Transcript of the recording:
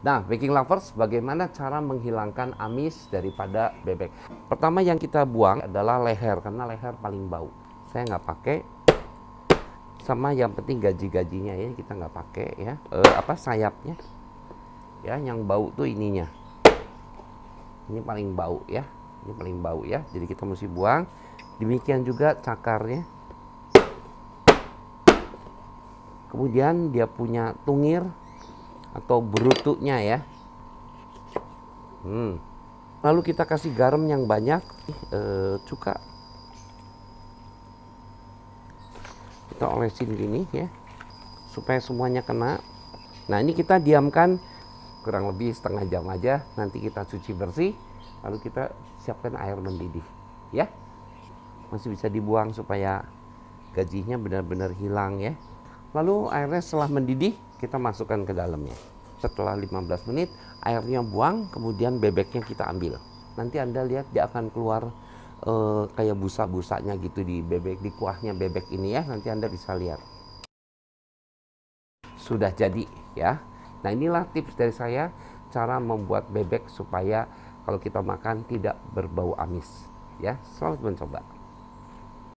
Nah, baking lovers, bagaimana cara menghilangkan amis daripada bebek? Pertama yang kita buang adalah leher, karena leher paling bau. Saya nggak pakai. Sama yang penting gaji-gajinya ya, kita nggak pakai ya. E, apa sayapnya? Ya, yang bau tuh ininya. Ini paling bau ya. Ini paling bau ya. Jadi kita mesti buang. Demikian juga cakarnya. Kemudian dia punya tungir, atau berutunya ya. Hmm. Lalu kita kasih garam yang banyak, e, cuka. Kita olesin gini ya, supaya semuanya kena. Nah ini kita diamkan kurang lebih setengah jam aja. Nanti kita cuci bersih, lalu kita siapkan air mendidih, ya. Masih bisa dibuang supaya gajinya benar-benar hilang ya. Lalu airnya setelah mendidih, kita masukkan ke dalamnya. Setelah 15 menit, airnya buang, kemudian bebeknya kita ambil. Nanti Anda lihat dia akan keluar e, kayak busa-busanya gitu di bebek, di kuahnya bebek ini ya. Nanti Anda bisa lihat. Sudah jadi ya. Nah inilah tips dari saya cara membuat bebek supaya kalau kita makan tidak berbau amis. Ya, selamat mencoba.